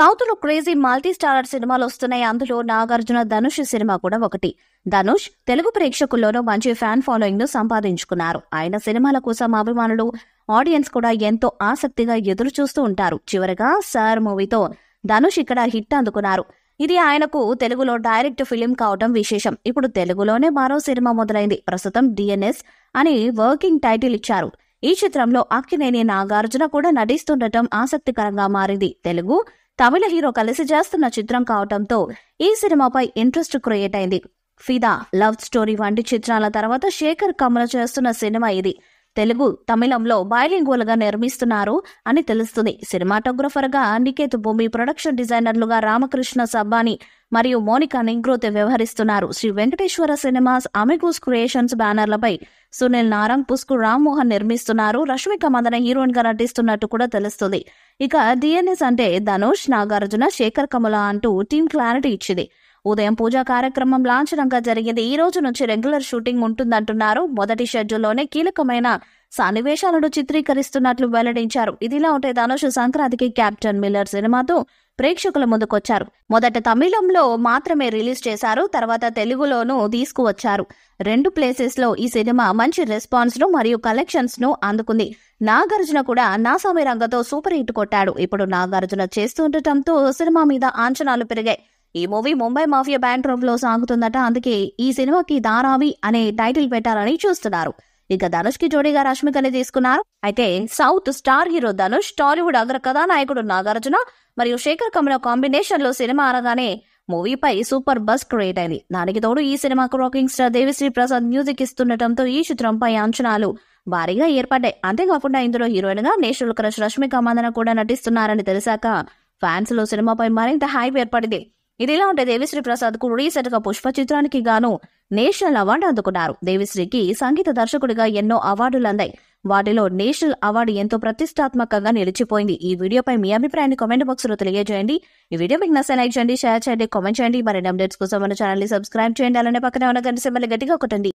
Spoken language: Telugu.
సౌత్ లో క్రేజీ మల్టీ స్టారర్ సినిమాలు వస్తున్నాయి అందులో నాగార్జున ధనుష్ సినిమా కూడా ఒకటి ధనుష్ తెలుగు ప్రేక్షకుల్లోనూ మంచి ఫ్యాన్ ఫాలోయింగ్ ను సంపాదించుకున్నారు ఆయన సినిమాల కోసం అభిమానులు ఆడియన్స్ కూడా ఎంతో ఆసక్తిగా ఎదురు చూస్తూ ఉంటారు చివరగా సార్ మూవీతో ధనుష్ ఇక్కడ హిట్ అందుకున్నారు ఇది ఆయనకు తెలుగులో డైరెక్ట్ ఫిలిం కావటం విశేషం ఇప్పుడు తెలుగులోనే మరో సినిమా మొదలైంది ప్రస్తుతం డిఎన్ఎస్ అని వర్కింగ్ టైటిల్ ఇచ్చారు ఈ చిత్రంలో అక్కినేని నాగార్జున కూడా నటిస్తుండటం ఆసక్తికరంగా మారింది తెలుగు తమిళ హీరో కలిసి చేస్తున్న చిత్రం కావటంతో ఈ సినిమాపై ఇంట్రెస్ట్ క్రియేట్ అయింది ఫిదా లవ్ స్టోరీ వంటి చిత్రాల తర్వాత శేఖర్ కమల చేస్తున్న సినిమా ఇది తెలుగు తమిళంలో బైలింగువల్గా నిర్మిస్తున్నారు అని తెలుస్తుంది సినిమాటోగ్రఫర్గా నికేత్ భూమి ప్రొడక్షన్ డిజైనర్లుగా రామకృష్ణ సబ్బాని మరియు మోనికా నింగ్రోత్ వ్యవహరిస్తున్నారు Sri Venkateswara cinemas Amigos creations బ్యానర్లపై సునీల్ నారంగ్ పుష్కు రామ్మోహన్ నిర్మిస్తున్నారు రష్మిక మదన హీరోయిన్ గా నటిస్తున్నట్టు కూడా తెలుస్తుంది ఇక డిఎన్ఎస్ అంటే ధనుష్ నాగార్జున శేఖర్ కమల అంటూ టీం క్లారిటీ ఇచ్చింది ఉదయం పూజా కార్యక్రమం లాంఛనంగా జరిగింది ఈ రోజు నుంచి రెగ్యులర్ షూటింగ్ ఉంటుందంటున్నారు మొదటి షెడ్యూల్లోనే కీలకమైన సన్నివేశాలను చిత్రీకరిస్తున్నట్లు వెల్లడించారు ఇదిలా ఉంటే ధనుష్ సంక్రాంతికి క్యాప్టెన్ మిల్లర్ సినిమాతో ప్రేక్షకుల ముందుకొచ్చారు మొదట తమిళంలో మాత్రమే రిలీజ్ చేశారు తర్వాత తెలుగులోనూ తీసుకువచ్చారు రెండు ప్లేసెస్లో ఈ సినిమా మంచి రెస్పాన్స్ను మరియు కలెక్షన్స్ను అందుకుంది నాగార్జున కూడా నాసామి రంగతో సూపర్ హిట్ కొట్టాడు ఇప్పుడు నాగార్జున చేస్తుండటంతో సినిమా మీద అంచనాలు పెరిగాయి ఈ మూవీ ముంబై మాఫియా బ్యాండ్ లో సాగుతుందట అందుకే ఈ సినిమాకి దారావి అనే టైటిల్ పెట్టాలని చూస్తున్నారు ఇక ధనుష్ కి జోడీగా రష్మికని తీసుకున్నారు అయితే south star hero Dhanush Tollywood అగ్ర కథానాయకుడు నాగార్జున మరియు శేఖర్ కమల కాంబినేషన్ లో సినిమా అనగానే మూవీపై సూపర్ బస్ క్రియేట్ అయింది దానికి తోడు ఈ సినిమాకు rocking star Devi Sri Prasad music ఇస్తుండటంతో ఈ చిత్రంపై అంచనాలు భారీగా ఏర్పడ్డాయి అంతేకాకుండా ఇందులో హీరోయిన్ గా నేషనల్ క్రష్ రష్మిక మందన కూడా నటిస్తున్నారని తెలిసాక ఫ్యాన్స్ లో సినిమాపై మరింత హైప్ ఏర్పడింది ఇదిలా ఉంటే దేవిశ్రీ ప్రసాద్ కు రీసెంట్ గా పుష్ప చిత్రానికి గాను నేషనల్ అవార్డు అందుకున్నారు దేవిశ్రీకి సంగీత దర్శకుడిగా ఎన్నో అవార్డులు అందాయి వాటిలో నేషనల్ అవార్డు ఎంతో ప్రతిష్టాత్మకంగా నిలిచిపోయింది ఈ వీడియోపై మీ అభిప్రాయాన్ని కామెంట్ బాక్స్ లో తెలియజేయండి ఈ వీడియో మీకు నచ్చ లైక్ చేయండి షేర్ చేయండి కామెంట్ చేయండి మరిన్ని అప్డేట్స్ కోసం మన ఛానల్ ని సబ్స్క్రైబ్ చేయండి అలానే పక్కన ఉన్న గంట గట్టిగా కొట్టండి